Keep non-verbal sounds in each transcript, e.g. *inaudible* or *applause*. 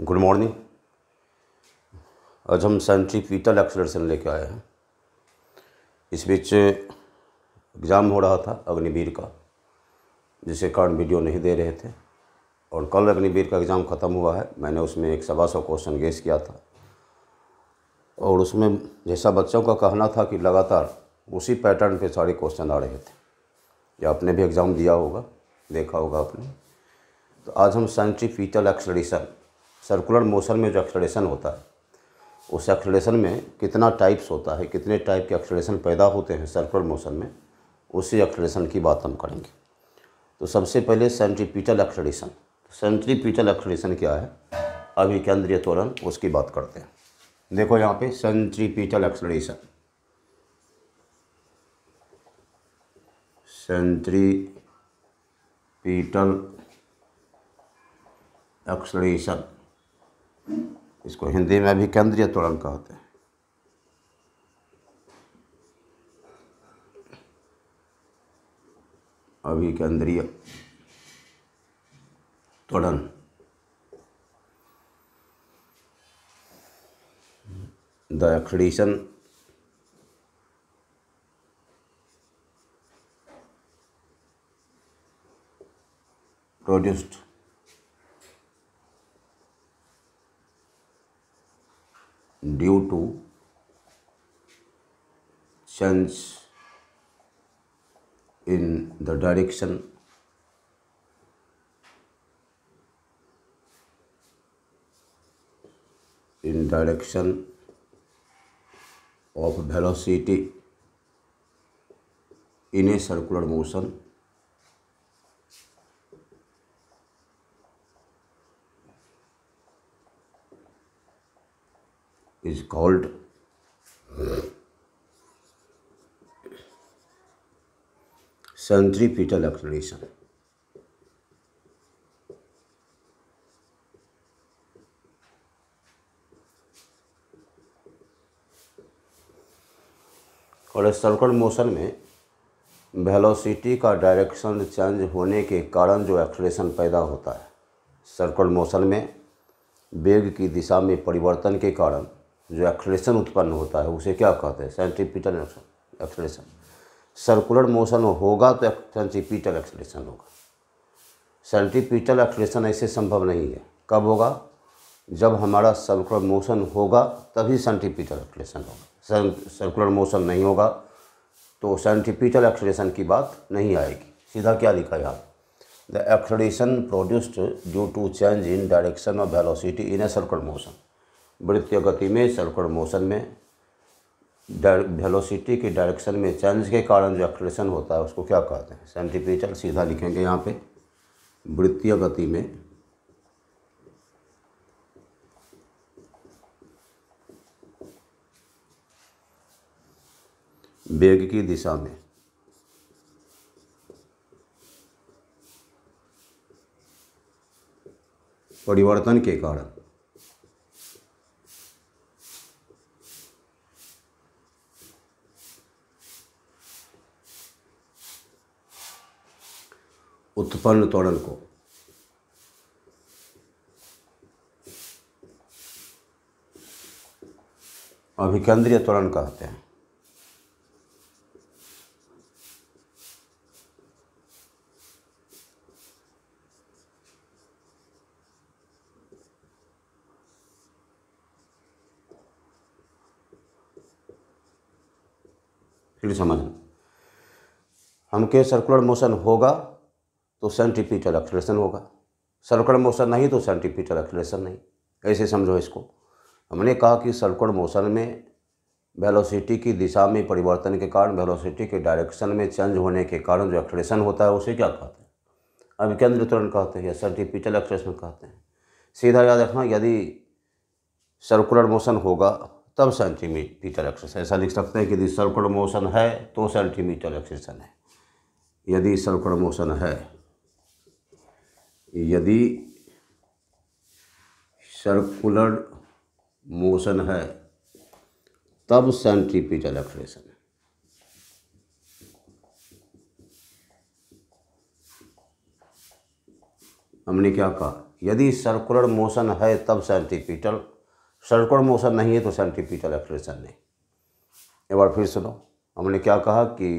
Good morning आज हम centripetal acceleration लेके आए हैं इस बीच एग्ज़ाम हो रहा था अग्निवीर का जिसके कारण वीडियो नहीं दे रहे थे और कल अग्निवीर का एग्ज़ाम ख़त्म हुआ है मैंने उसमें एक सवा सौ क्वेश्चन गेस किया था और उसमें जैसा बच्चों का कहना था कि लगातार उसी पैटर्न पे सारे क्वेश्चन आ रहे थे या आपने भी एग्ज़ाम दिया होगा देखा होगा आपने तो आज हम फीटल एक्सलेशन सर्कुलर मोशन में जो एक्सलेशन होता है उस एक्सलेशन में कितना टाइप्स होता है कितने टाइप के एक्सलेशन पैदा होते हैं सर्कुलर मोशन में उसी एक्सलेशन की बात हम करेंगे तो सबसे पहले सेंट्रीपीटल एक्सलेशन सेंट्रीपिटल एक्सलेशन क्या है अभी केंद्रीय त्वरण उसकी बात करते हैं देखो यहाँ पे सेंट्रीपिटल एक्सलेशन सेंट्रीपीटल एक्सलेशन इसको हिंदी में भी केंद्रीय तुरंग कहते हैं अभी केंद्रीय त्वरण the acceleration produced due to change in the direction in direction of velocity in a circular motion is called centripetal acceleration. और सर्कल मोशन में वेलोसिटी का डायरेक्शन चेंज होने के कारण जो एक्सलेशन पैदा होता है सर्कल मोशन में वेग की दिशा में परिवर्तन के कारण जो एक्सलेशन उत्पन्न होता है उसे क्या कहते हैं सेंट्रीपिटल एक्सलेशन सर्कुलर मोशन होगा तो सेंट्रीपिटल एक्सलेशन होगा सेंट्रीपिटल एक्सलेशन ऐसे संभव नहीं है कब होगा जब हमारा सर्कुलर मोशन होगा तभी सेंट्रीपिटल एक्सलेशन होगा सर्कुलर मोशन नहीं होगा तो सेंट्रीपिटल एक्सलेशन की बात नहीं आएगी सीधा क्या लिखा यहाँ the acceleration produced due to change in direction of velocity in a circular motion वृत्तीय गति में सर्कुलर मोशन में वेलोसिटी की डायरेक्शन में चेंज के कारण जो एक्सलेशन होता है उसको क्या कहते हैं सेंटीपीटर सीधा लिखेंगे यहाँ पे वृत्तीय गति में वेग की दिशा में परिवर्तन के कारण उत्पन्न तोड़न को अभिकेंद्रीय त्वरण कहते हैं फिर समझना हमके सर्कुलर मोशन होगा तो सेंट्रीपिटल एक्सलेशन होगा सर्कुलर मोशन नहीं तो सेंट्रीपिटल एक्सलेशन नहीं ऐसे समझो इसको हमने कहा कि सर्कुलर मोशन में वेलोसिटी की दिशा में परिवर्तन के कारण वेलोसिटी के डायरेक्शन में चेंज होने के कारण जो एक्सलेशन होता है उसे क्या कहते हैं अब केंद्र त्वरण कहते हैं या सेंटिपिटल एक्सलेशन कहते हैं सीधा याद रखना यदि सर्कुलर मोशन होगा तब सेंटीमीटर एक्सेशन ऐसा लिख सकते हैं कि यदि सर्कुलर मोशन है तो सेंटीमीटर एक्सेशन है यदि सर्कुलर मोशन है यदि सर्कुलर मोशन है तब सेंट्रीपिटल एक्सलेशन हमने क्या कहा यदि सर्कुलर मोशन है तब सेंट्रीपिटल सर्कुलर मोशन नहीं है तो सेंट्रीपिटल एक्सलेशन नहीं एक बार फिर सुनो हमने क्या कहा कि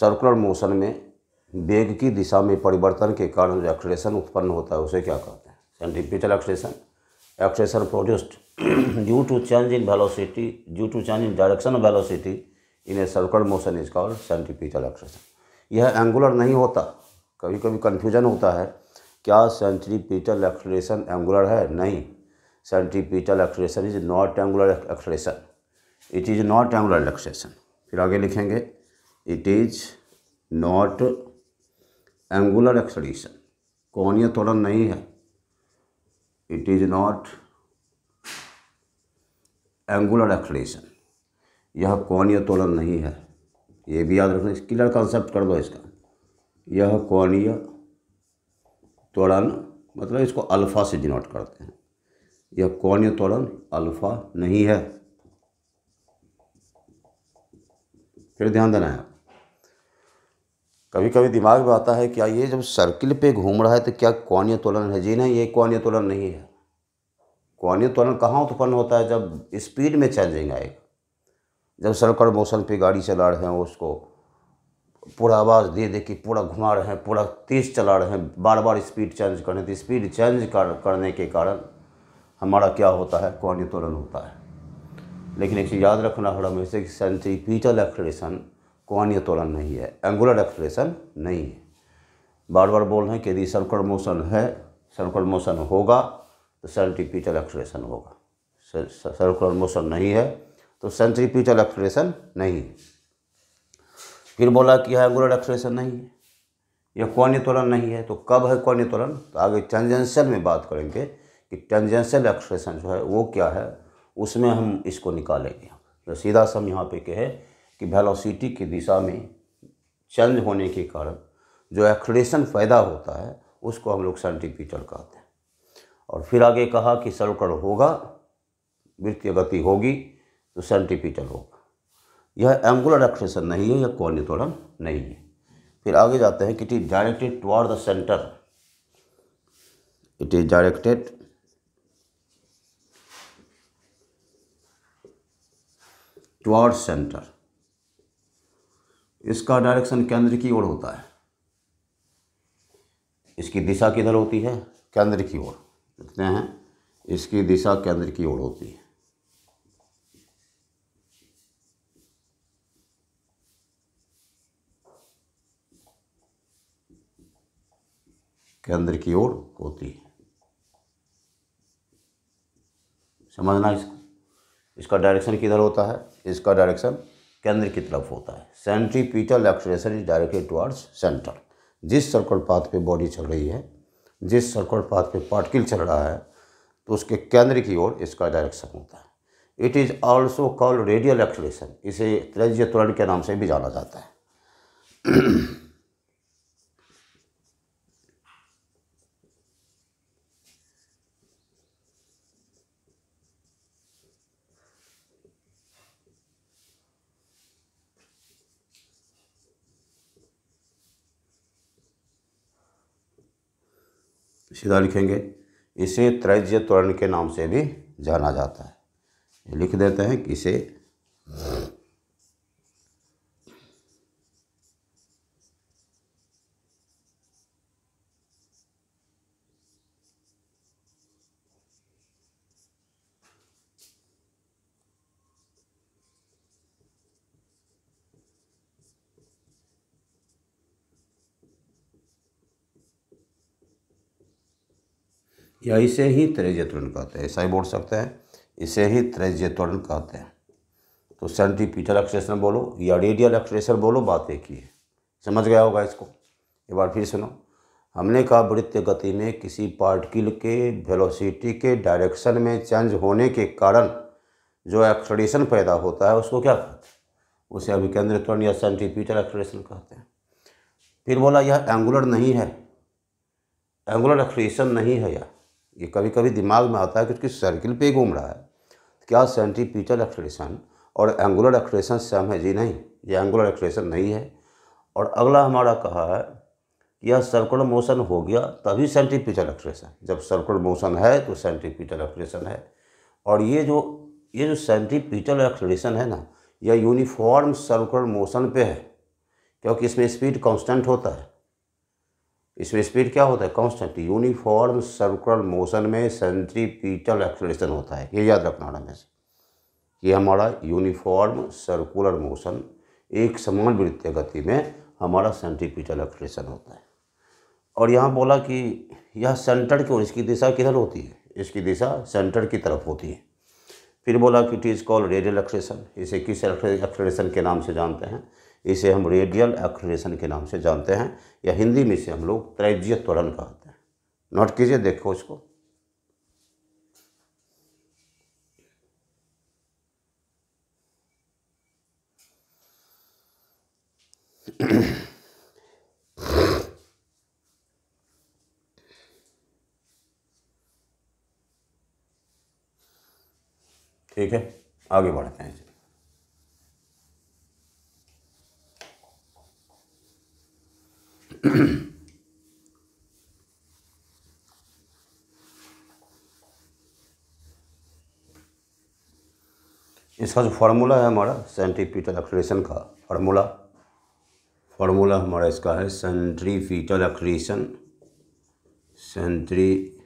सर्कुलर मोशन में वेग की दिशा में परिवर्तन के कारण जो एक्सलेशन उत्पन्न होता है उसे क्या कहते हैं centripetal acceleration acceleration produced due to change in velocity due to change in direction of velocity in a circle motion is called centripetal acceleration यह एंगुलर नहीं होता कभी कभी कन्फ्यूजन होता है क्या सेंट्रीपिटल एक्सलेशन एंगुलर है नहीं centripetal acceleration is not angular acceleration it is not angular acceleration फिर आगे लिखेंगे it is not angular acceleration कोणीय त्वरण नहीं है it is not angular acceleration यह कोणीय त्वरण नहीं है ये भी याद रखना क्लियर कंसेप्ट कर दो इसका यह कोणीय त्वरण मतलब इसको अल्फ़ा से डिनोट करते हैं यह कोणीय त्वरण अल्फ़ा नहीं है फिर ध्यान देना है कभी कभी दिमाग में आता है क्या ये जब सर्किल पे घूम रहा है तो क्या कौन्य तोलन है जी नहीं ये कौन्य तोलन नहीं है कौन्य तोलन कहाँ उत्पन्न होता है जब स्पीड में चेंजिंग आएगा जब सर्कल मोशन पे गाड़ी चला रहे हैं उसको पूरा आवाज़ दे दे के पूरा घुमा रहे हैं पूरा तेज़ चला रहे हैं बार बार स्पीड चेंज कर रहे हैं तो स्पीड चेंज कर, करने के कारण हमारा क्या होता है कौन्य तोलन होता है लेकिन एक चीज़ याद रखना होगा हमेशा कि सेंट्रीपीटल एक्सलेशन कोणीय तोलन नहीं है एंगुलर एक्सप्रेशन नहीं है बार बार बोल रहे हैं कि यदि सर्कुलर मोशन है सर्कुलर मोशन होगा तो सेंट्रीपीटल एक्सप्रेशन होगा सर्कुलर मोशन नहीं है तो सेंट्रीपीटल एक्सप्रेशन नहीं है फिर बोला कि यह एंगुलर एक्सप्रेशन नहीं है यह कोणीय नहीं है तो कब है कोणीय तो आगे टेंजेंशियल में बात करेंगे कि टेंजेंशियल एक्सप्रेशन जो है वो क्या है उसमें हम इसको निकालेंगे तो सीधा सम हम यहाँ पे कहे कि वेलोसिटी की दिशा में चेंज होने के कारण जो एक्सलेशन पैदा होता है उसको हम लोग सेंटीपीटर कहते हैं और फिर आगे कहा कि सर्वकण होगा वृत्तीय गति होगी तो सेंटीपीटर होगा यह एंगुलर एक्सलेशन नहीं है यह कोणीय त्वरण नहीं है फिर आगे जाते हैं कि it is directed toward the centre it is directed toward centre इसका डायरेक्शन केंद्र की ओर होता है इसकी दिशा किधर होती है केंद्र की ओर देखते हैं इसकी दिशा केंद्र की ओर होती है केंद्र की ओर होती है समझना इसको इसका डायरेक्शन किधर होता है इसका डायरेक्शन केंद्र की तरफ होता है पीटल acceleration is directly towards centre जिस सर्कल पाथ पे बॉडी चल रही है जिस सर्कल पाथ पे पार्टिकल चल रहा है तो उसके केंद्र की ओर इसका डायरेक्शन होता है it is also called radial acceleration इसे त्रैज्य त्वरण के नाम से भी जाना जाता है सीधा लिखेंगे इसे त्रैज्य त्वरण के नाम से भी जाना जाता है लिख देते हैं कि इसे या इसे ही त्वरण कहते हैं ऐसा ही बोल सकते हैं इसे ही त्वरण कहते हैं तो सेंटीपीटल एक्सलेशन बोलो या रेडियल एक्सलेशन बोलो बात एक ही है समझ गया होगा इसको एक बार फिर सुनो हमने कहा वृत्त गति में किसी पार्टिकल के वेलोसिटी के डायरेक्शन में चेंज होने के कारण जो एक्सलेशन पैदा होता है उसको क्या कहते हैं उसे अभिकेंद्र त्वरण या सेंटीपीटल एक्सलेशन कहते हैं फिर बोला यह एंगुलर नहीं है एंगुलर एक्सलेशन नहीं है यह ये कभी कभी दिमाग में आता है कि उसकी सर्किल पे घूम रहा है क्या सेंट्रीपीटल एक्सप्रेशन और एंगुलर एक्सप्रेशन सेम है जी नहीं ये एंगुलर एक्सप्रेशन नहीं है और अगला हमारा कहा है कि यह सर्कुलर मोशन हो गया तभी सेंट्रीपीटल एक्सप्रेशन जब सर्कुलर मोशन है तो सेंट्रीपिटल एक्सप्रेशन है और ये जो ये जो सेंट्रीपीटल एक्सप्रेशन है ना यह यूनिफॉर्म सर्कुलर मोशन पे है क्योंकि इसमें स्पीड कॉन्स्टेंट होता है इसमें स्पीड क्या होता है कॉन्स्टेंट यूनिफॉर्म सर्कुलर मोशन में सेंट्रीपीटल एक्सलेशन होता है ये याद रखना हमें से ये हमारा यूनिफॉर्म सर्कुलर मोशन एक समान वृत्तीय गति में हमारा सेंट्रीपीटल एक्सलेशन होता है और यहाँ बोला कि यह सेंटर की ओर इसकी दिशा किधर होती है इसकी दिशा सेंटर की तरफ होती है फिर बोला कि it is called radial acceleration इसे किस एक्सलेशन के नाम से जानते हैं इसे हम रेडियल एक्सलेशन के नाम से जानते हैं या हिंदी में इसे हम लोग त्रैज्य त्वरण कहते हैं नोट कीजिए देखो इसको ठीक है आगे बढ़ते हैं इसका जो फार्मूला है हमारा सेंट्रीपीटल एक्सलेशन का फार्मूला फार्मूला हमारा इसका है पीटल एक्सलेशन सेंट्रीपीटल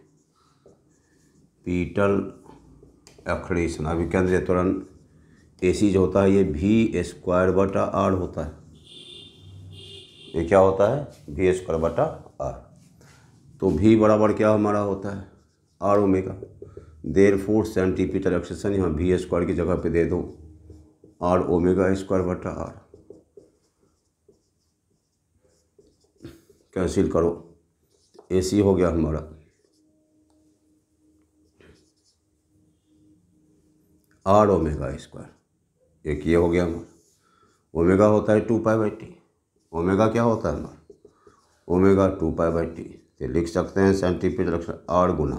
एक्सलेशन केंद्रीय त्वरण ए सी जो होता है ये भी स्क्वायर बटा आर होता है ये क्या होता है वी स्क्वायर बटा आर तो भी बराबर क्या हमारा होता है r omega therefore centimetre acceleration यहाँ वी स्क्वायर की जगह पे दे दो आर ओमेगा स्क्वायर बटा आर कैंसिल करो ए सी हो गया हमारा आर ओमेगा स्क्वायर एक ये हो गया हमारा ओमेगा होता है two pi by t omega क्या होता है हमारा omega two pi by t तो लिख सकते हैं साइंटिफिक लक्षण आर गुना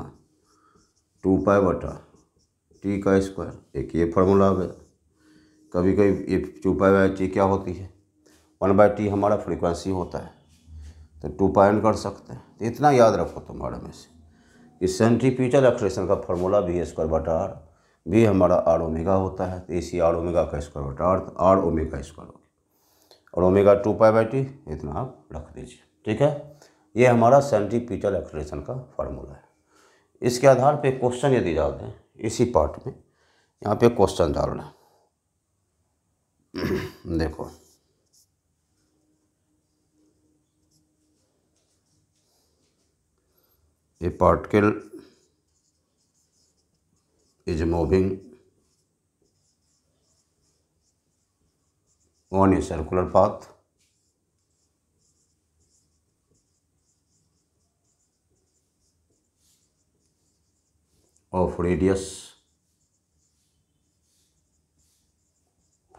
टू पाई बटा टी का स्क्वायर एक ये फार्मूला आ गया कभी कभी ये टू पाई बाई टी क्या होती है वन बाई टी हमारा फ्रीक्वेंसी होता है तो टू पाइन कर सकते हैं तो इतना याद रखो तुम्हारे में से कि सेंट्रीपीटल एक्सप्रेशन का फार्मूला भी स्क्वायर बटा आर भी हमारा आर ओमेगा होता है तो इसी आर ओमेगा का स्क्वायर बटा आर तो आर ओमेगा स्क्वायर हो और omega two pi by t इतना आप रख दीजिए ठीक है ये हमारा सेंट्रीपिटल एक्सलेशन का फार्मूला है इसके आधार पे क्वेश्चन यदि डाल दें इसी पार्ट में यहाँ पे क्वेश्चन डाल दें देखो ये particle is moving on a circular path of radius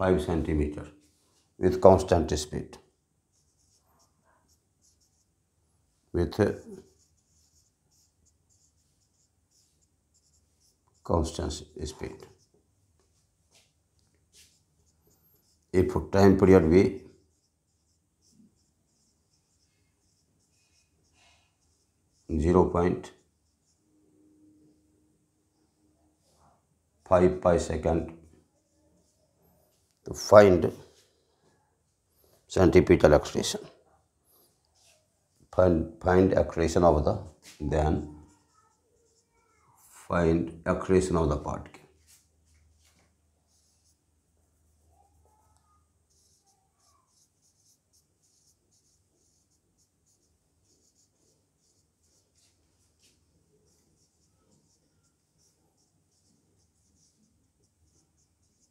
5 centimeter with constant speed with constant speed. A four time period भी zero point five pi second to तो find centripetal acceleration find find acceleration of the then find acceleration of the part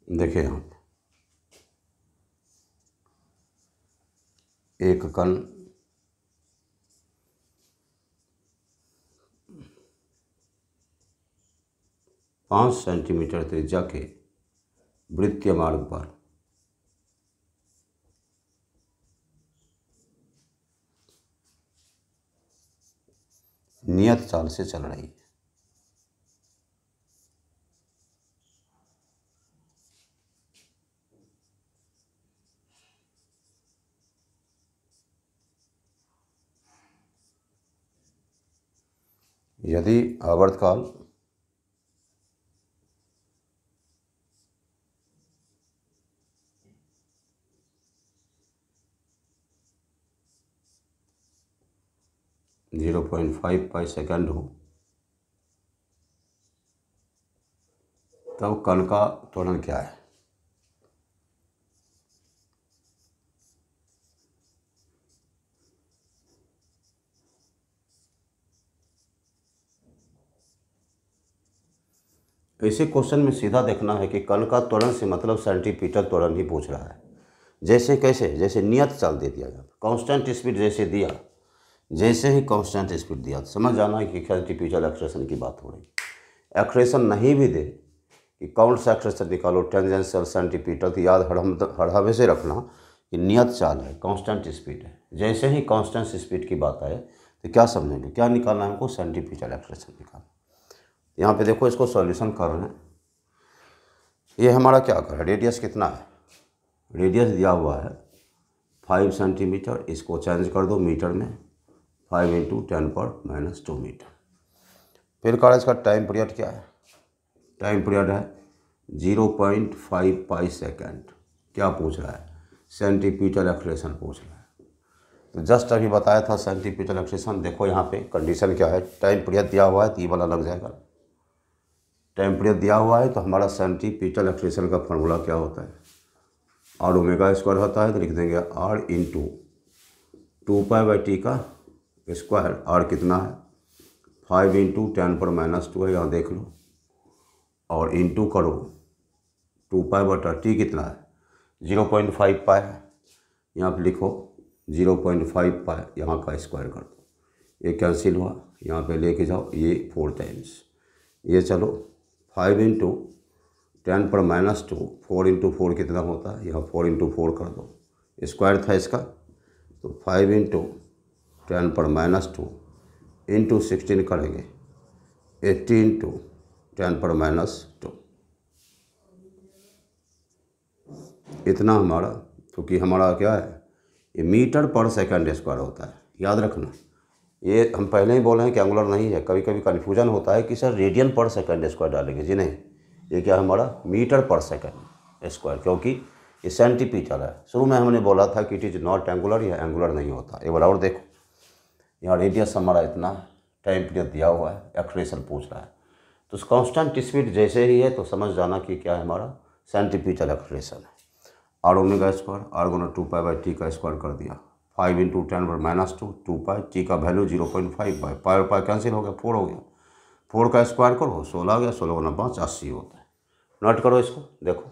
देखिए आप एक कण पाँच centimetre त्रिज्या के वृत्तीय मार्ग पर नियत चाल से चल रही है यदि आवर्तकाल zero point five pi second हो तब कण का त्वरण क्या है ऐसे तो इसी क्वेश्चन में सीधा देखना है कि कण का त्वरण से मतलब सेंटीपीटर त्वरण ही पूछ रहा है जैसे कैसे जैसे नियत चाल दे दिया जाता कांस्टेंट स्पीड जैसे दिया जैसे ही कांस्टेंट स्पीड दिया समझ जाना है कि सेंटीपीटर एक्सप्रेशन की बात हो रही एक्सप्रेशन नहीं भी दे कि कौन सा एक्सप्रेशन निकालो टेंजेंशियल सेंटीपीटर तो याद हड़म तो हड़ावे से रखना कि नियत चाल है कॉन्स्टेंट स्पीड है जैसे ही कॉन्स्टेंट स्पीड की बात आए तो क्या समझेंगे क्या निकालना है हमको सेंटीपीटर एक्सप्रेशन निकालना यहाँ पे देखो इसको सॉल्यूशन कर रहे हैं ये हमारा क्या कर रेडियस कितना है रेडियस दिया हुआ है फाइव सेंटीमीटर इसको चेंज कर दो मीटर में फाइव इंटू टेन पर माइनस टू मीटर फिर कह रहा इसका टाइम पीरियड क्या है टाइम पीरियड है zero point five pi second क्या पूछ रहा है सेंटीपीटर एक्सलेशन पूछ रहा है तो जस्ट अभी बताया था सेंटीपीटर एक्सलेशन देखो यहाँ पे कंडीशन क्या है टाइम पीरियड दिया हुआ है तो ये वाला लग जाएगा टाइम दिया हुआ है तो हमारा पीटल एक्सप्रेशन का फार्मूला क्या होता है आर ओमेगा स्क्वायर होता है तो लिख देंगे r into two pi by t का स्क्वायर आर कितना है फाइव इंटू टेन पर माइनस टू है यहाँ देख लो और इंटू करो टू पाई बाई टी कितना है ज़ीरो पॉइंट फाइव पाए है यहाँ पर लिखो ज़ीरो पॉइंट फाइव पाए यहाँ का स्क्वायर कर दो ये कैंसिल हुआ यहाँ पे लेके जाओ ये फोर टाइम्स ये चलो फाइव इंटू टेन पर minus two four into four कितना होता है यहाँ फोर इंटू फोर कर दो स्क्वायर था इसका तो फाइव इंटू टेन पर माइनस टू इंटू सिक्सटीन करेंगे एट्टी इंटू टेन पर माइनस टू इतना हमारा क्योंकि हमारा क्या है मीटर पर सेकंड स्क्वायर होता है याद रखना ये हम पहले ही बोल रहे हैं कि एंगुलर नहीं है कभी कभी कन्फ्यूजन होता है कि सर रेडियन पर सेकंड स्क्वायर डालेंगे जी नहीं ये क्या हमारा मीटर पर सेकंड स्क्वायर क्योंकि ये सेंटीपीटर है शुरू में हमने बोला था कि इट इज़ नॉट एंगुलर या एंगुलर नहीं होता एक बार और देखो यहाँ रेडियस हमारा इतना टाइम पीरियड दिया हुआ है एक्सप्रेशन पूछ रहा है तो कॉन्स्टेंट स्पीड जैसे ही है तो समझ जाना कि क्या है हमारा सेंटीपीटल एक्सप्रेशन है आर ओमेगा स्क्वायर आर गुना टू पाई बाई टी का स्क्वायर कर दिया फाइव इंटू टेन पर minus two two pi t का value zero point five pi pi और पाई कैंसिल हो गया फोर हो गया फोर का स्क्वायर करो सोलह हो गया सोलह गुना पाँच अस्सी होता है नोट करो इसको देखो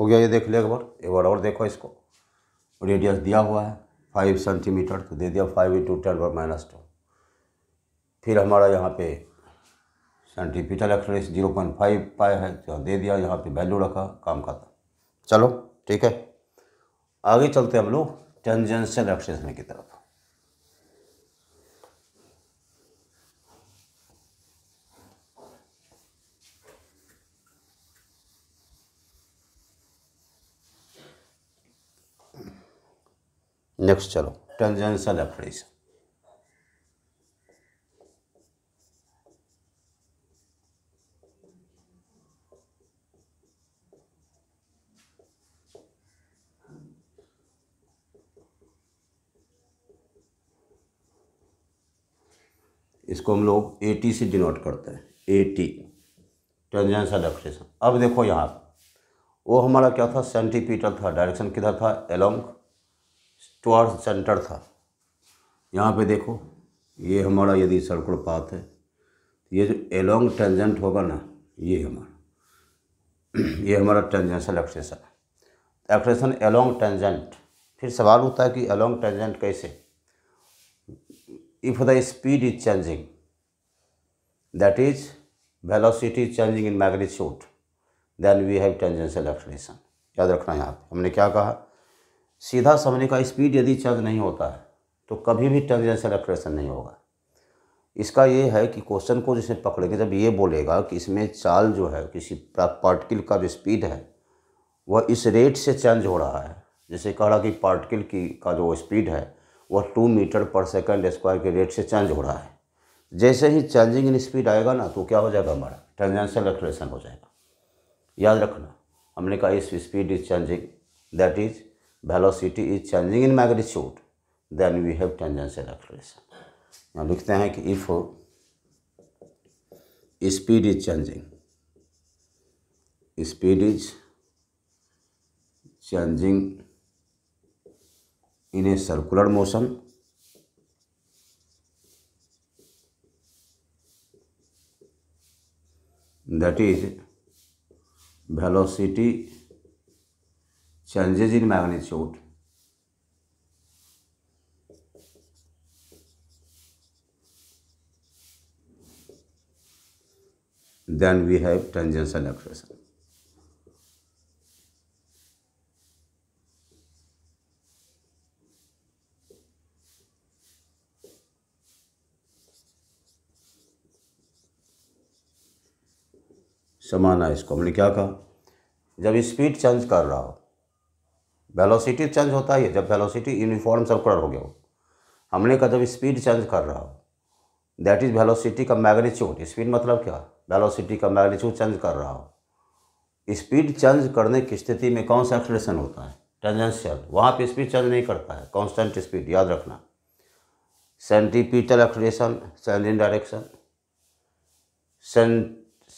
हो गया ये देख लिया एक बार एक बार और देखो इसको रेडियस दिया हुआ है फाइव सेंटीमीटर तो दे दिया फाइव इंटू टेन और माइनस टू फिर हमारा यहाँ पे centripetal acceleration zero point five pi है तो दे दिया यहाँ पे वैल्यू रखा काम करता चलो ठीक है आगे चलते हम लोग टेंजेंशियल एक्सरेस में की तरफ नेक्स्ट चलो टैंजेंशियल एफ्रेशन इसको हम लोग ए टी से डिनोट करते हैं ए टी ट्रांजेंशन एक्सप्रेशन अब देखो यहाँ वो हमारा क्या था सेंटीपीटर था डायरेक्शन किधर था एलोंग स्टोर सेंटर था यहाँ पे देखो ये हमारा यदि सर्कुलर पाथ है ये जो एलोंग टेंजेंट होगा ना ये हमारा *clears throat* ये हमारा tangential acceleration acceleration along tangent फिर सवाल होता है कि एलोंग टेंजेंट कैसे if the speed is changing that is velocity is changing in magnitude then we have tangential याद रखना यहाँ आप हमने क्या कहा सीधा समझने का स्पीड यदि चेंज नहीं होता है तो कभी भी टंजेंशियल एक्ट्रेशन नहीं होगा इसका ये है कि क्वेश्चन को जिसे पकड़ेंगे जब ये बोलेगा कि इसमें चाल जो है किसी पार्टिकल का जो स्पीड है वह इस रेट से चेंज हो रहा है जैसे कह रहा कि पार्टिकल की का जो स्पीड है वह टू मीटर पर सेकंड स्क्वायर के रेट से चेंज हो रहा है जैसे ही चेंजिंग इन स्पीड आएगा ना तो क्या हो जाएगा हमारा टेंजेंशियल एक्ट्रेशन हो जाएगा याद रखना हमने कहा इस speed is changing that is velocity is changing in magnitude then we have tangential acceleration यहाँ लिखते हैं कि if speed is changing speed is changing in a circular motion that is velocity changes in magnitude. Then we have tangential accretion. समान है इसको हमने क्या कहा जब स्पीड चेंज कर रहा हो वेलोसिटी चेंज होता ही है जब वेलोसिटी यूनिफॉर्म सर्कुलर हो गया हो हमने कहा जब स्पीड चेंज कर रहा हो दैट इज़ वेलोसिटी का मैग्नीट्यूड स्पीड मतलब क्या वेलोसिटी का मैग्नीट्यूड चेंज कर रहा हो स्पीड चेंज करने की स्थिति में कौन सा एक्सलेशन होता है टेंजेंशियल वहाँ पे स्पीड चेंज नहीं करता है कांस्टेंट स्पीड याद रखना centripetal acceleration change in direction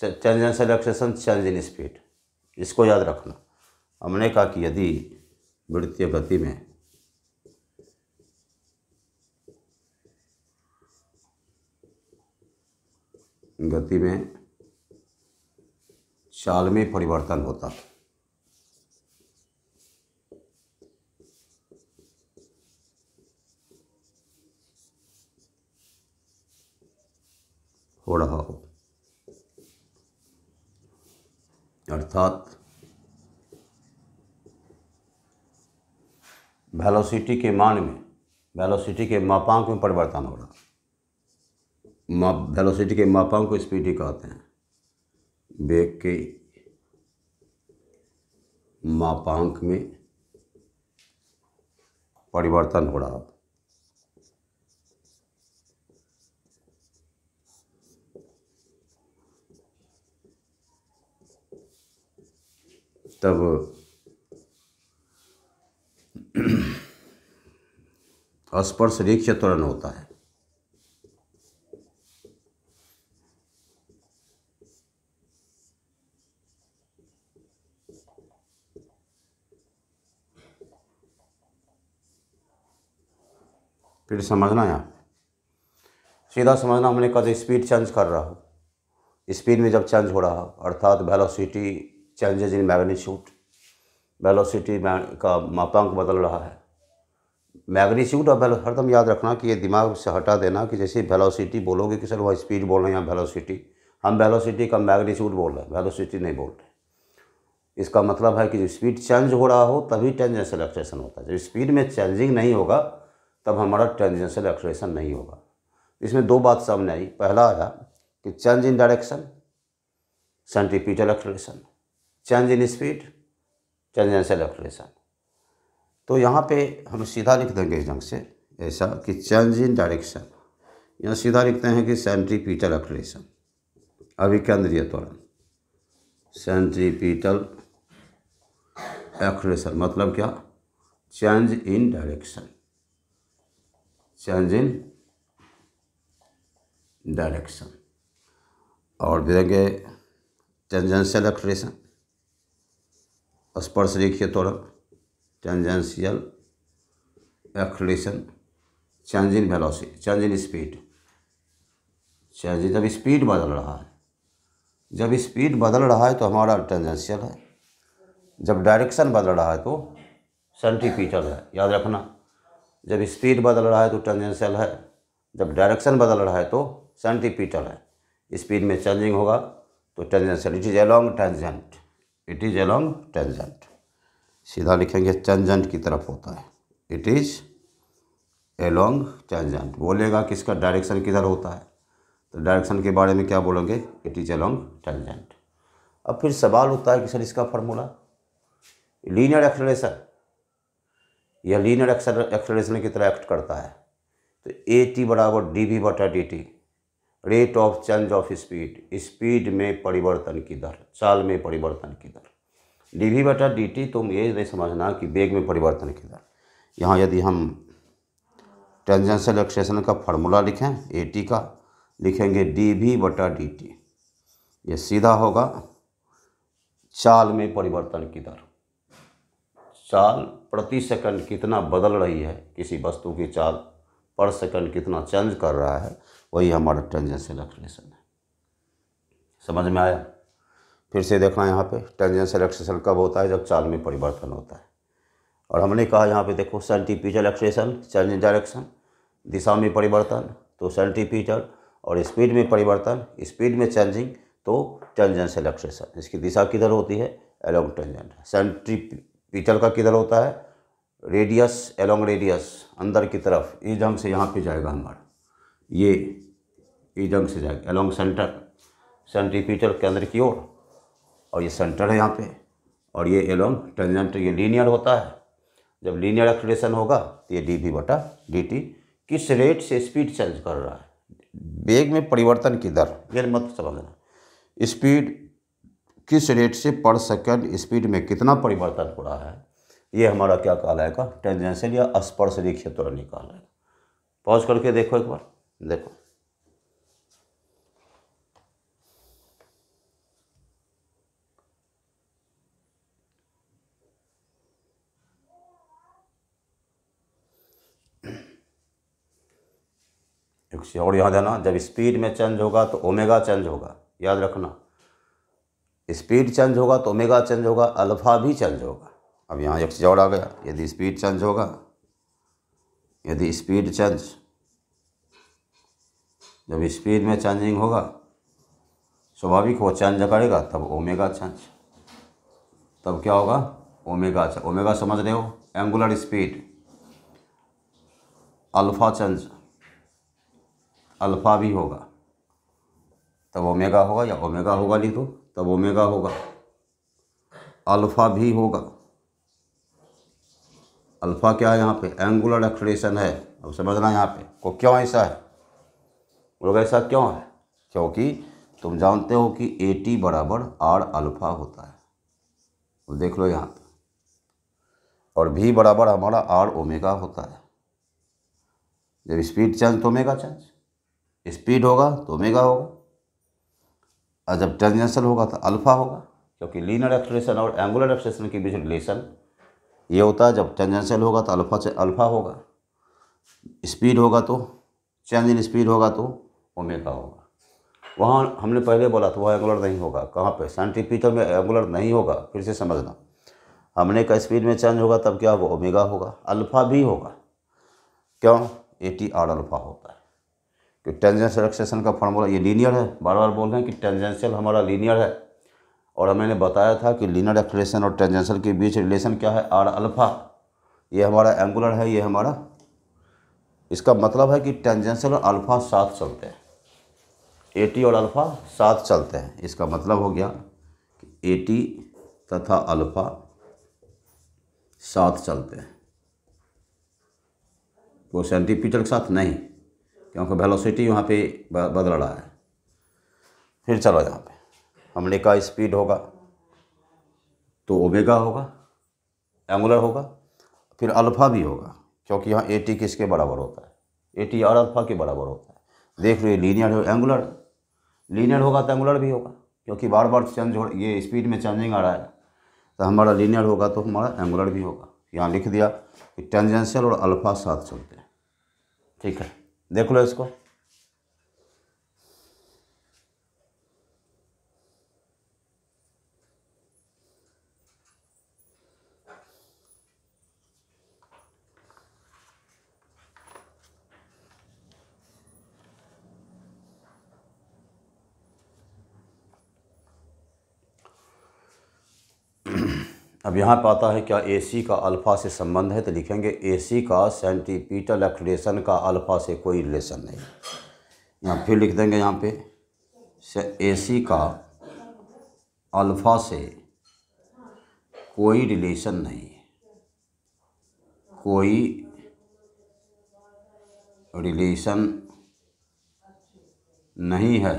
tangential acceleration change in speed इसको याद रखना हमने कहा कि यदि वृत्तीय गति में गति में चाल में परिवर्तन होता है हो रहा हो अर्थात वेलोसिटी के मान में वेलोसिटी के मापांक में परिवर्तन हो रहा माप वेलोसिटी के मापांक को स्पीड ही कहते हैं वेग के मापांक में परिवर्तन हो रहा तब *clears throat* स्पर्श रेख त्वरण होता है फिर समझना है आप सीधा समझना हमने कहा स्पीड तो चेंज कर रहा हो स्पीड में जब चेंज हो रहा हो अर्थात velocity changes in magnitude velocity का मापांक बदल रहा है मैग्नीट्यूड और वेलो हरदम याद रखना कि ये दिमाग से हटा देना कि जैसे वेलोसिटी बोलोगे कि सर वह स्पीड बोल रहे हैं या वेलोसिटी हम वेलोसिटी का मैग्नीट्यूड बोल रहे हैं वेलोसिटी नहीं बोल रहे इसका मतलब है कि जब स्पीड चेंज हो रहा हो तभी टेंजेंशियल एक्ट्रेशन होता है जब स्पीड में चेंजिंग नहीं होगा तब हमारा टेंजेंशियल एक्ट्रेशन नहीं होगा इसमें दो बात सामने आई पहला आया कि change in direction centripetal acceleration change in speed tangential acceleration तो यहाँ पे हम सीधा लिख देंगे इस ढंग से ऐसा कि चेंज इन डायरेक्शन यहाँ सीधा लिखते हैं कि सेंट्रीपीटल ऑक्सीडेशन अभिकेंद्रीय त्वरण सेंट्रीपीटल एक्सलेशन मतलब क्या change in direction change in direction और देंगे टेंजेंशियल एक्सलेशन स्पर्श रेखीय त्वरण tangential acceleration change in velocity change in speed change जब स्पीड बदल रहा है जब स्पीड बदल रहा है तो हमारा टेंजेंशियल है जब डायरेक्शन बदल रहा है तो सेंटीपीटल है याद रखना जब स्पीड बदल रहा है तो टेंजेंशियल है जब डायरेक्शन बदल रहा है तो सेंटीपीटल है स्पीड में चेंजिंग होगा तो tangential it is along tangent it is along tangent सीधा लिखेंगे टेंजेंट की तरफ होता है इट इज़ एलोंग टेंजेंट बोलेगा कि इसका डायरेक्शन किधर होता है तो डायरेक्शन के बारे में क्या बोलेंगे इट इज़ एलोंग टेंजेंट अब फिर सवाल होता है कि सर इसका फार्मूला लीनियर एक्सलेशन या लीनियर एक्सलेशन की तरह एक्ट करता है तो ए टी बराबर डी वी बटा d t rate of change of speed speed में परिवर्तन की दर चाल में परिवर्तन की दर डी वी बटा डी टी तुम ये नहीं समझना कि बेग में परिवर्तन की दर यहाँ यदि हम टेंजेंशियल एक्सेशन का फार्मूला लिखें ए टी का लिखेंगे डी वी बटा डी टी ये सीधा होगा चाल में परिवर्तन की दर चाल प्रति सेकंड कितना बदल रही है किसी वस्तु की चाल पर सेकंड कितना चेंज कर रहा है वही हमारा टेंजेंशियल एक्सलेशन है समझ में आया फिर से देखना यहाँ पे टेंजेंशियल एक्सलेशन कब होता है जब चाल में परिवर्तन होता है और हमने कहा यहाँ पे देखो centripetal acceleration change in direction दिशा में परिवर्तन तो सेंटीपीटल और स्पीड में परिवर्तन स्पीड में चेंजिंग तो टेंजेंशियल एक्सलेशन इसकी दिशा किधर होती है एलोंग टेंजेंट सेंट्रीपीटल का किधर होता है रेडियस एलोंग रेडियस अंदर की तरफ इस ढंग से यहाँ पे जाएगा हमारा ये इस से जाएगा अलोंग सेंटर के केंद्र की ओर और ये सेंटर है यहाँ पे और ये एलोंग टेंजेंट ये लीनियर होता है जब लीनियर एक्सलेशन होगा तो ये डी वी बटा डी टी किस रेट से स्पीड चेंज कर रहा है बेग में परिवर्तन की दर ये मत समझना स्पीड किस रेट से पर सेकंड स्पीड में कितना परिवर्तन हो रहा है ये हमारा क्या कहलाएगा टेंजेंशियल या स्पर्श रेखीय त्वरण कहलाएगा पॉज करके देखो एक बार देखो एक चीज़ और याद है ना जब स्पीड में चेंज होगा तो ओमेगा चेंज होगा याद रखना स्पीड चेंज होगा तो ओमेगा चेंज होगा अल्फा भी चेंज होगा अब यहाँ एक चीज़ और आ गया यदि स्पीड चेंज होगा यदि स्पीड चेंज जब स्पीड में चेंजिंग होगा स्वाभाविक वो चेंज करेगा तब ओमेगा चेंज तब क्या होगा ओमेगा ओमेगा समझ रहे हो angular speed alpha change alpha भी होगा तब ओमेगा होगा या ओमेगा होगा नहीं तो तब ओमेगा होगा अल्फ़ा भी होगा अल्फ़ा क्या है यहाँ पे एंगुलर एक्सलेशन है अब समझना यहाँ पे को क्यों ऐसा है लोग ऐसा क्यों है क्योंकि तुम जानते हो कि ए टी बराबर आर अल्फा होता है तो देख लो यहाँ और भी बराबर हमारा आर ओमेगा होता है जब स्पीड चेंज तो ओमेगा चेंज स्पीड होगा तो ओमेगा होगा और जब टेंजेंशल होगा तो अल्फा होगा क्योंकि लीनर एक्सप्रेशन और एंगुलर एक्सप्रेशन के बीच रिलेशन ये होता है जब टेंजेंशल होगा तो अल्फा से अल्फा होगा स्पीड होगा तो चेंज इन स्पीड होगा तो ओमेगा होगा वहाँ हमने पहले बोला था तो वह एंगुलर नहीं होगा कहाँ पे साइंटिफिकल में एंगुलर नहीं होगा फिर से समझना हमने का स्पीड में चेंज होगा तब क्या होगा ओमेगा होगा अल्फ़ा भी होगा क्यों ए टी आर अल्फ़ा होता है कि टेंजेंशियल एक्सेशन का फॉर्मूला ये लीनियर है बार बार बोल रहे हैं कि टेंजेंशियल हमारा लीनियर है और हमने बताया था कि लीनियर एक्सलेशन और टेंजेंशियल के बीच रिलेशन क्या है आर अल्फ़ा ये हमारा एंगुलर है ये हमारा इसका मतलब है कि टेंजेंशियल और अल्फ़ा साथ चलते हैं ए टी और अल्फ़ा साथ चलते हैं इसका मतलब हो गया कि ए टी तथा अल्फ़ा साथ चलते हैं वो सेंटीमीटर के साथ नहीं क्योंकि वेलोसिटी वहाँ पे बदल रहा है फिर चलो यहाँ पे हमने का स्पीड होगा तो ओमेगा होगा एंगुलर होगा फिर अल्फ़ा भी होगा क्योंकि यहाँ ए टी किसके बराबर होता है ए टी और अल्फ़ा के बराबर होता है देख लो ये लीनियर है एंगुलर लीनियर होगा तो एंगुलर भी होगा क्योंकि बार बार चेंज हो ये स्पीड में चेंजिंग आ रहा है तो हमारा लीनियर होगा तो हमारा एंगुलर भी होगा यहाँ लिख दिया कि टेंजेंशियल और अल्फा साथ चलते हैं ठीक है देख लो इसको अब यहाँ पर आता है क्या ए सी का अल्फ़ा से संबंध है तो लिखेंगे ए सी का सेंटीपीटल एक्सलेशन का अल्फ़ा से कोई रिलेशन नहीं यहाँ फिर लिख देंगे यहाँ पे ए सी का अल्फ़ा से कोई रिलेशन नहीं कोई रिलेशन नहीं है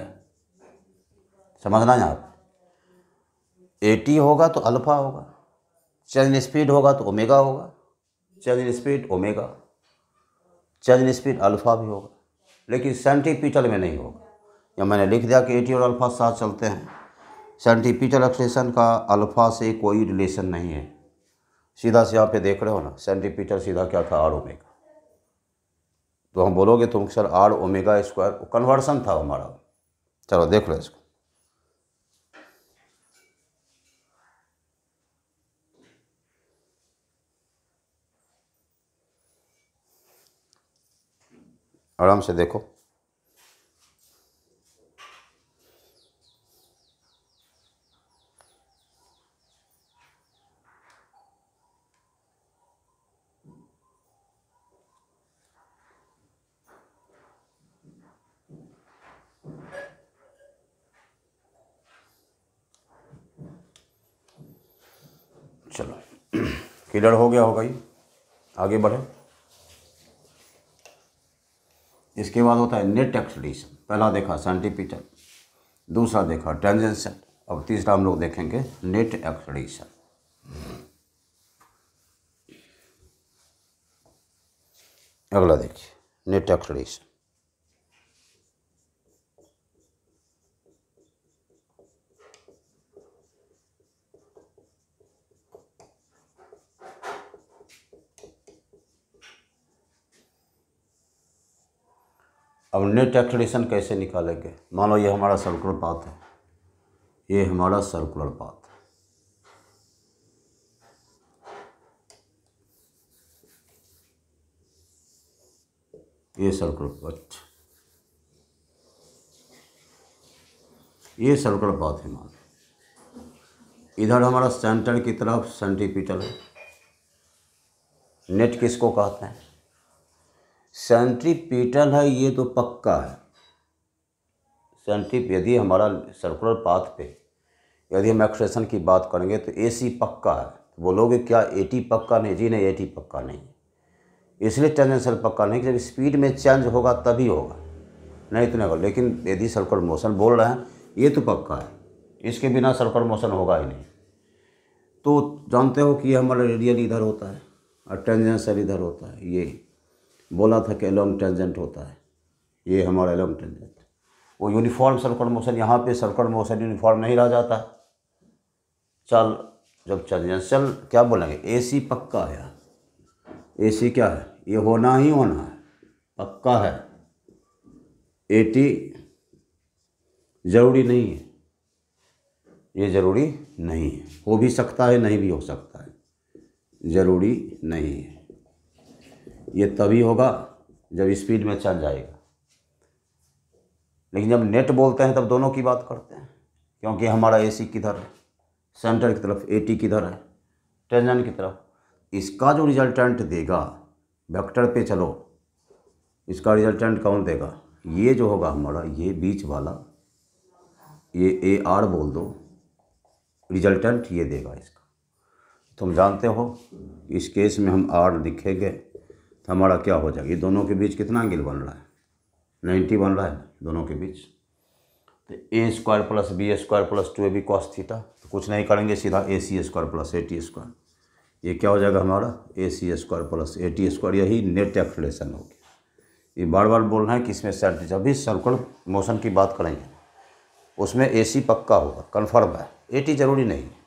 समझना है आप ए टी होगा तो अल्फ़ा होगा चेंज इन स्पीड होगा तो ओमेगा होगा change in speed omega change in speed alpha भी होगा लेकिन सेंटीपीटल में नहीं होगा या मैंने लिख दिया कि ए टी और अल्फ़ा साथ चलते हैं सेंटीपीटल एक्सलेशन का अल्फ़ा से कोई रिलेशन नहीं है सीधा से यहाँ पे देख रहे हो ना सेंटीपीटल सीधा क्या था आर ओमेगा तो हम बोलोगे तुम sir r omega square conversion था हमारा चलो देख लो इसको आराम से देखो चलो *clears throat* क्लियर हो गया होगा ये आगे बढ़े इसके बाद होता है नेट एक्सपीडिशन पहला देखा साइंटिफिकल दूसरा देखा ट्रांजेंशन अब तीसरा हम लोग देखेंगे नेट एक्सपीडिशन अगला देखिए नेट एक्सपीडिशन नेट एक्सट्रेडिशन कैसे निकालेंगे मान लो ये हमारा सर्कुलर पाथ है ये हमारा सर्कुलर पाथ ये सर्कुलर पथ ये सर्कुलर पाथ है मान इधर हमारा सेंटर की तरफ सेंटीपीटल है नेट किसको कहते हैं सेंट्रीपीटल है ये तो पक्का है सेंट्रीप यदि हमारा सर्कुलर पाथ पे यदि हम एक्सप्रेशन की बात करेंगे तो ए सी पक्का है तो बोलोगे क्या ए टी पक्का नहीं जी नहीं ए टी पक्का नहीं इसलिए टेंजेंशियल पक्का नहीं कि जब स्पीड में चेंज होगा तभी होगा नहीं तो नहीं होगा लेकिन यदि सर्कुलर मोशन बोल रहे हैं ये तो पक्का है इसके बिना सर्कुलर मोशन होगा ही नहीं तो जानते हो कि ये हमारा रेडियल इधर होता है और टेंजेंशियल इधर होता है ये बोला था कि एलोंग टेंजेंट होता है ये हमारा एलोम टेंजेंट वो यूनिफॉर्म सर्कल मोशन यहाँ पे सर्कल मोशन यूनिफॉर्म नहीं रह जाता चल जब चल क्या बोलेंगे एसी पक्का है एसी क्या है ये होना ही होना है पक्का है एटी ज़रूरी नहीं है ये ज़रूरी नहीं है हो भी सकता है नहीं भी हो सकता है ज़रूरी नहीं है ये तभी होगा जब स्पीड में चल जाएगा लेकिन जब नेट बोलते हैं तब दोनों की बात करते हैं क्योंकि हमारा एसी किधर है सेंटर की तरफ एटी किधर है टेंजन की तरफ इसका जो रिजल्टेंट देगा वेक्टर पे चलो इसका रिजल्टेंट कौन देगा ये जो होगा हमारा ये बीच वाला ये ए आर बोल दो रिजल्टेंट ये देगा इसका तुम जानते हो इस केस में हम आर लिखेंगे तो हमारा क्या हो जाएगा ये दोनों के बीच कितना एंगल बन रहा है नाइन्टी बन रहा है दोनों के बीच तो a square plus b square plus two a b cos theta तो कुछ नहीं करेंगे सीधा a C square plus a t square ये क्या हो जाएगा हमारा a C square plus a t square यही नेट एक्सलेशन हो गया ये बार बार बोल रहे हैं कि इसमें सेट जब भी सर्कुलर मोशन की बात करेंगे उसमें ए सी पक्का होगा कन्फर्म है ए टी जरूरी नहीं है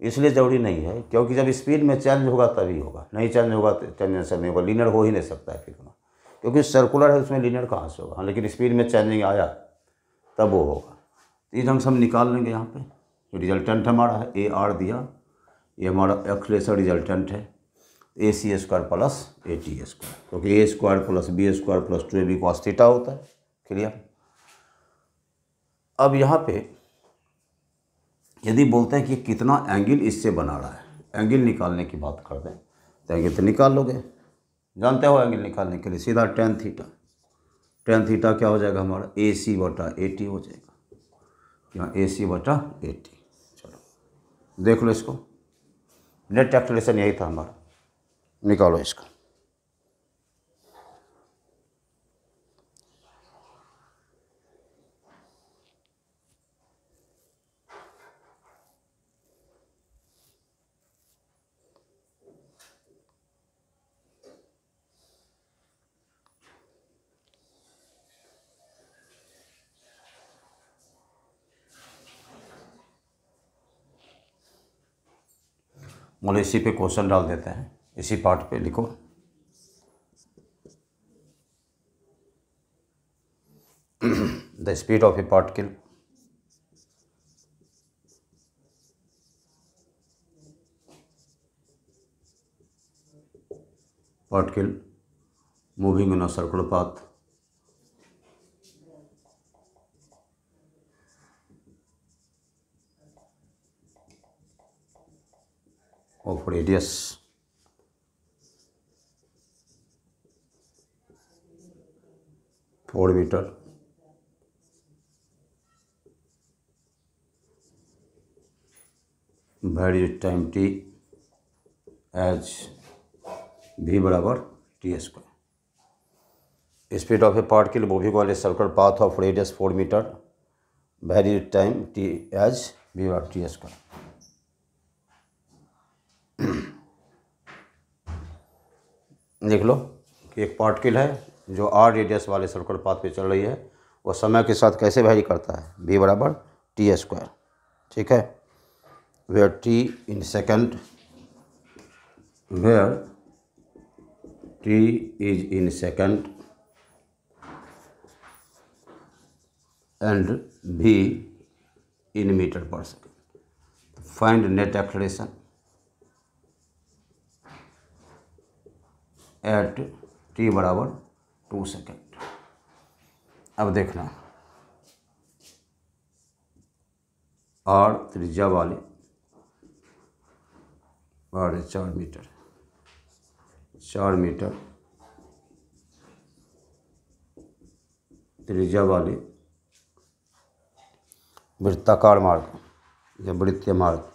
इसलिए जरूरी नहीं है क्योंकि जब स्पीड में चेंज होगा तभी होगा नहीं चेंज होगा तो चेंज नहीं होगा लीनर हो ही नहीं सकता है फिर क्योंकि सर्कुलर है उसमें लीनर कहाँ से होगा हाँ, लेकिन स्पीड में चेंजिंग आया तब वो होगा तो ये हम सब निकाल लेंगे यहाँ पे रिजल्टेंट हमारा है ए आर दिया ये हमारा एक्सलेशन रिजल्टेंट है a C square plus a t square क्योंकि a square plus b square plus two a b को अस्थिटा होता है क्लियर अब यहाँ पे यदि बोलते हैं कि कितना एंगल इससे बना रहा है एंगल निकालने की बात कर दें तो एंगल तो निकाल लोगे जानते हो एंगल निकालने के लिए सीधा टेन थीटा टेन थीटा क्या हो जाएगा हमारा ए सी बटा ए टी हो जाएगा क्या ए सी बटा ए टी चलो देख लो इसको नेट कैलकुलेशन यही था हमारा निकालो इसका बोले इसी पे क्वेश्चन डाल देते हैं इसी पार्ट पे लिखो the speed of a particle particle moving in a circular path of radius four meter varies time t as v बराबर t square speed of a particle moving on a circular path of radius four metre vary time t as v r t square *clears throat* देख लो कि एक particle है जो r radius वाले circular path पे चल रही है वो समय के साथ कैसे वैरी करता है बी बराबर टी स्क्वायर ठीक है where t in second where t is in second and v in metre पर second find net acceleration at t बराबर टू सेकेंड अब देखना आर त्रिज्या वाले और चार मीटर चार मीटर त्रिज्या वाले वृत्ताकार मार्ग या वृत्तीय मार्ग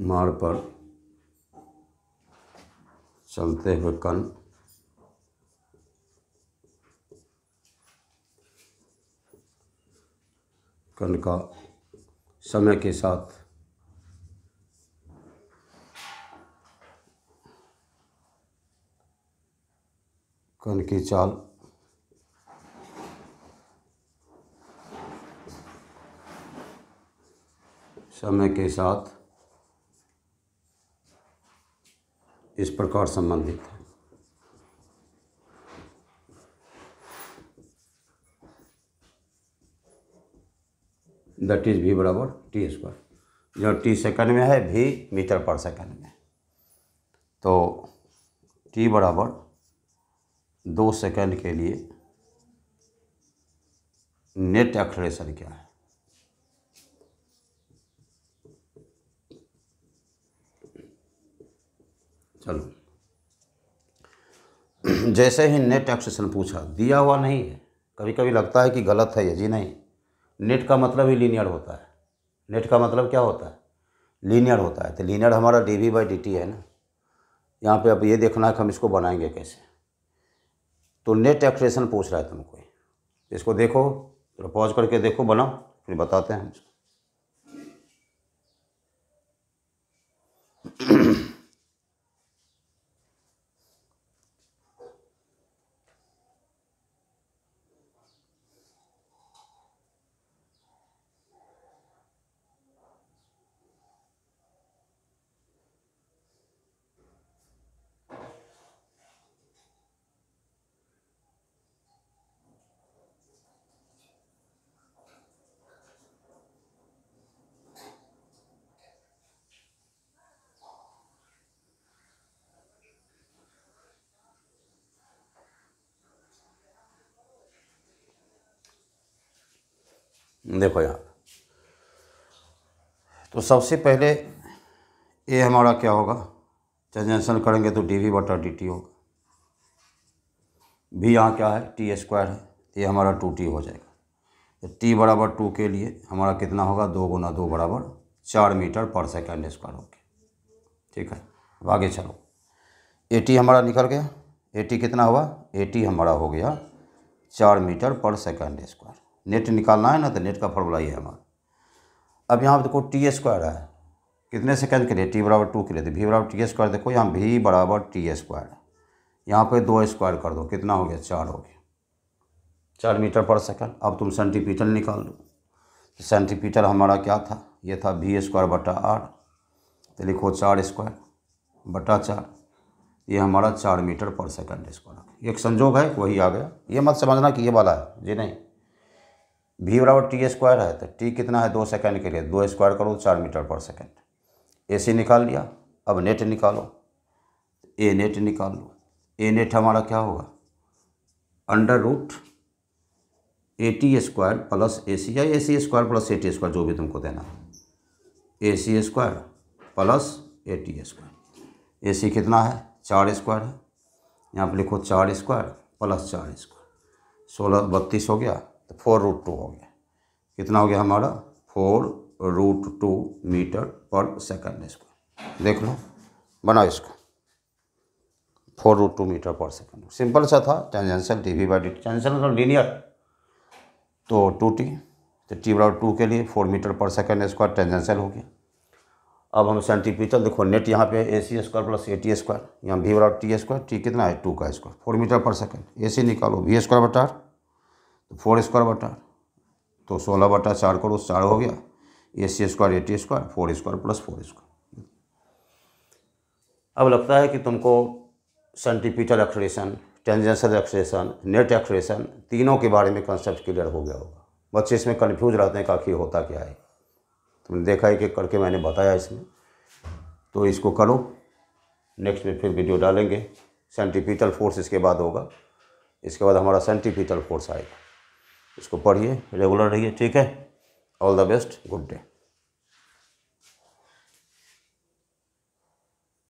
मार्ग पर चलते हुए कल कल का समय के साथ कण की चाल समय के साथ इस प्रकार संबंधित है दट इज भी बराबर टी स्क्वायर जो टी सेकंड में है भी मीटर पर सेकंड में तो टी बराबर दो सेकंड के लिए नेट एक्सलेशन क्या है चलो *clears throat* जैसे ही नेट एक्सेशन पूछा दिया हुआ नहीं है कभी कभी लगता है कि गलत है ये जी नहीं नेट का मतलब ही लीनियर होता है नेट का मतलब क्या होता है लीनियर होता है तो लीनियर हमारा d v by d t है ना यहाँ पे अब ये देखना है कि हम इसको बनाएंगे कैसे तो नेट एक्सेशन पूछ रहा है तुमको इसको देखो थोड़ा पॉज करके देखो बनाओ फिर बताते हैं हम *clears throat* देखो यहाँ तो सबसे पहले ये हमारा क्या होगा जंक्शन करेंगे तो डी वी बटा डी टी होगा भी यहाँ क्या है टी स्क्वायर है तो ये हमारा टू टी हो जाएगा तो टी बराबर टू के लिए हमारा कितना होगा दो गुना दो बराबर चार मीटर पर सेकेंड स्क्वायर होके ठीक है अब आगे चलो ए टी हमारा निकल गया ए टी कितना हुआ ए टी हमारा हो गया चार मीटर पर सेकेंड स्क्वायर नेट निकालना है ना तो नेट का फॉर्मूला ये है हमारा अब यहाँ पर देखो टी स्क्वायर है कितने सेकंड के लिए टी बराबर टू के लिए तो भी बराबर टी स्क्वायर देखो यहाँ भी बराबर टी स्क्वायर यहाँ पर दो स्क्वायर कर दो कितना हो गया चार हो गया चार मीटर पर सेकेंड अब तुम सेंटीपीटर निकाल लो तो सेंटीपीटर हमारा क्या था ये था भी स्क्वायर बटा आर तो लिखो चार स्क्वायर बटा चार ये हमारा चार मीटर पर सेकंड स्क्वायर एक संजोग है वही आ गया ये मत समझना कि ये वाला है जी नहीं वी बराबर टी स्क्वायर है तो टी कितना है दो सेकेंड के लिए दो स्क्वायर करो चार मीटर पर सेकेंड ए सी निकाल लिया अब नेट निकालो ए नेट निकाल लो ए नेट हमारा क्या होगा under root a t square plus a c या a C square plus a t square जो भी तुमको देना a C square plus a t square a c कितना है चार स्क्वायर है यहाँ पर लिखो चार स्क्वायर प्लस चार स्क्वायर सोलह बत्तीस हो गया तो फोर रूट टू हो गया कितना हो गया हमारा फोर रूट टू मीटर पर सेकंड इसको देख लो बनाओ इसको फोर रूट टू मीटर पर सेकंड सिंपल सा था tangential d v by d tangential मतलब लीनियर तो टू टी तो टी बराबर टू के लिए फोर मीटर पर सेकेंड स्क्वायर टेंजेंशियल हो गया अब हम सेंटीपीटल देखो नेट यहाँ पे a C square plus a t square यहाँ वी बराबर टी स्क्वायर टी कितना है टू का स्क्वायर फोर मीटर पर सेकेंड ए सी निकालो वी स्क्वायर बटा फोर स्क्वायर बटा तो सोलह बटा चार करो चार हो गया A C square AT square four square plus four square अब लगता है कि तुमको सेंटीपीटर एक्सरेशन टेंजेंसल एक्सरेशन नेट एक्सरेशन तीनों के बारे में कंसेप्ट क्लियर हो गया होगा बच्चे इसमें कन्फ्यूज रहते हैं कि होता क्या है तुमने देखा एक एक करके मैंने बताया इसमें तो इसको करो नेक्स्ट में फिर वीडियो डालेंगे सेंटीपीटल फोर्स इसके बाद होगा इसके बाद हमारा सेंटीपीटल फोर्स आएगा इसको पढ़िए रेगुलर रहिए ठीक है all the best good day